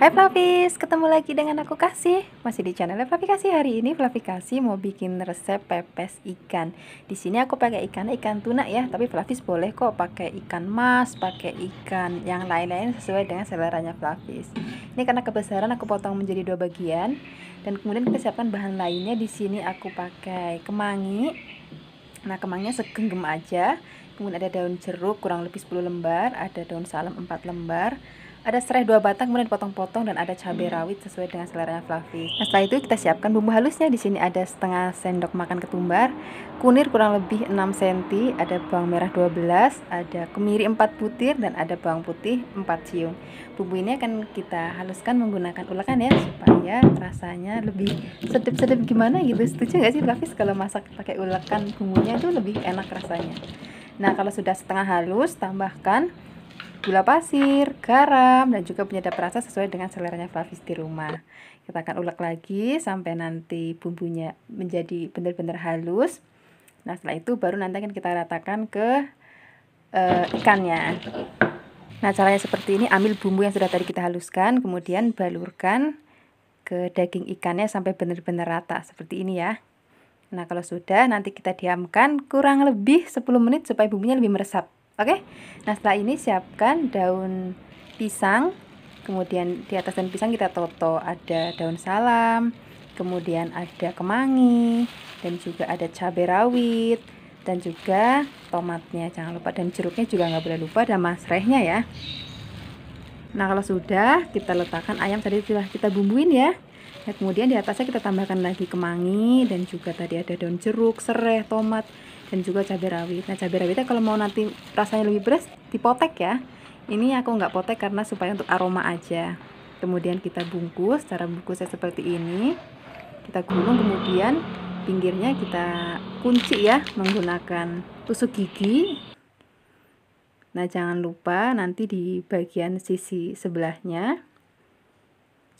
Hai Flavis, ketemu lagi dengan aku Kasih Masih di channel Fluffy Kasih Hari ini Fluffy Kasih mau bikin resep pepes ikan Di sini aku pakai ikan, ikan tuna ya Tapi Flavis boleh kok pakai ikan mas, pakai ikan yang lain-lain sesuai dengan seleranya Flavis Ini karena kebesaran aku potong menjadi dua bagian Dan kemudian kita siapkan bahan lainnya Di sini aku pakai kemangi Nah kemangnya segenggam aja Kemudian ada daun jeruk kurang lebih 10 lembar Ada daun salam 4 lembar ada serai dua batang kemudian potong potong dan ada cabai hmm. rawit sesuai dengan selera Fluffy. Nah, setelah itu kita siapkan bumbu halusnya. Di sini ada setengah sendok makan ketumbar, kunir kurang lebih 6 cm, ada bawang merah 12, ada kemiri 4 butir dan ada bawang putih 4 siung. Bumbu ini akan kita haluskan menggunakan ulekan ya supaya rasanya lebih sedap-sedap gimana gitu. Setuju nggak sih Fluffy kalau masak pakai ulekan bumbunya itu lebih enak rasanya. Nah, kalau sudah setengah halus tambahkan gula pasir, garam, dan juga penyedap rasa sesuai dengan seleranya Flavis di rumah. Kita akan ulek lagi sampai nanti bumbunya menjadi benar-benar halus. Nah, setelah itu baru nanti akan kita ratakan ke uh, ikannya. Nah, caranya seperti ini, ambil bumbu yang sudah tadi kita haluskan, kemudian balurkan ke daging ikannya sampai benar-benar rata, seperti ini ya. Nah, kalau sudah, nanti kita diamkan kurang lebih 10 menit supaya bumbunya lebih meresap. Oke. Nah, setelah ini siapkan daun pisang. Kemudian di atas daun pisang kita toto ada daun salam, kemudian ada kemangi dan juga ada cabai rawit dan juga tomatnya jangan lupa dan jeruknya juga nggak boleh lupa dan masrehnya ya nah kalau sudah kita letakkan ayam tadi sudah kita bumbuin ya nah, kemudian di atasnya kita tambahkan lagi kemangi dan juga tadi ada daun jeruk serai tomat dan juga cabai rawit nah cabai rawitnya kalau mau nanti rasanya lebih beres, dipotek ya ini aku nggak potek karena supaya untuk aroma aja kemudian kita bungkus cara bungkusnya seperti ini kita gulung kemudian pinggirnya kita kunci ya menggunakan tusuk gigi nah jangan lupa nanti di bagian sisi sebelahnya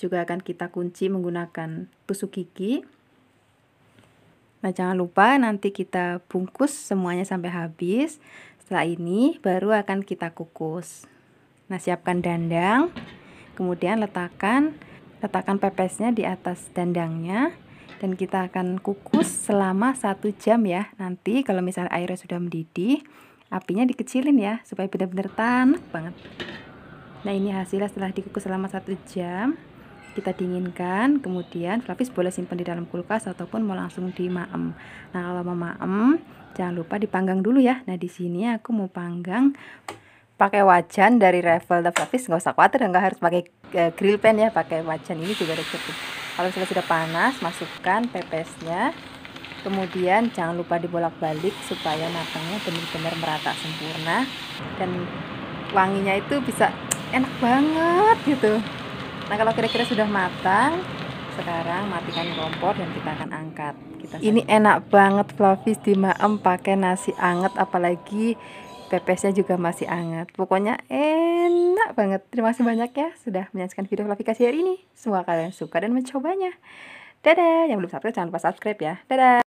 juga akan kita kunci menggunakan tusuk gigi Nah, jangan lupa nanti kita bungkus semuanya sampai habis. Setelah ini baru akan kita kukus. Nah, siapkan dandang. Kemudian letakkan letakkan pepesnya di atas dandangnya dan kita akan kukus selama satu jam ya. Nanti kalau misalnya airnya sudah mendidih, apinya dikecilin ya supaya benar-benar tanak banget. Nah, ini hasilnya setelah dikukus selama satu jam kita dinginkan kemudian flavis boleh simpan di dalam kulkas ataupun mau langsung dimaem nah kalau mau maem jangan lupa dipanggang dulu ya nah di sini aku mau panggang pakai wajan dari Revel The Flavis nggak usah khawatir nggak harus pakai e, grill pan ya pakai wajan ini juga ada cukup kalau sudah sudah panas masukkan pepesnya kemudian jangan lupa dibolak-balik supaya matangnya benar-benar merata sempurna dan wanginya itu bisa enak banget gitu Nah kalau kira-kira sudah matang, sekarang matikan kompor dan kita akan angkat. Kita ini enak banget Flavis dimaem pakai nasi anget apalagi pepesnya juga masih anget. Pokoknya enak banget. Terima kasih banyak ya sudah menyaksikan video Fluffy kasih hari ini. Semoga kalian suka dan mencobanya. Dadah, yang belum subscribe jangan lupa subscribe ya. Dadah.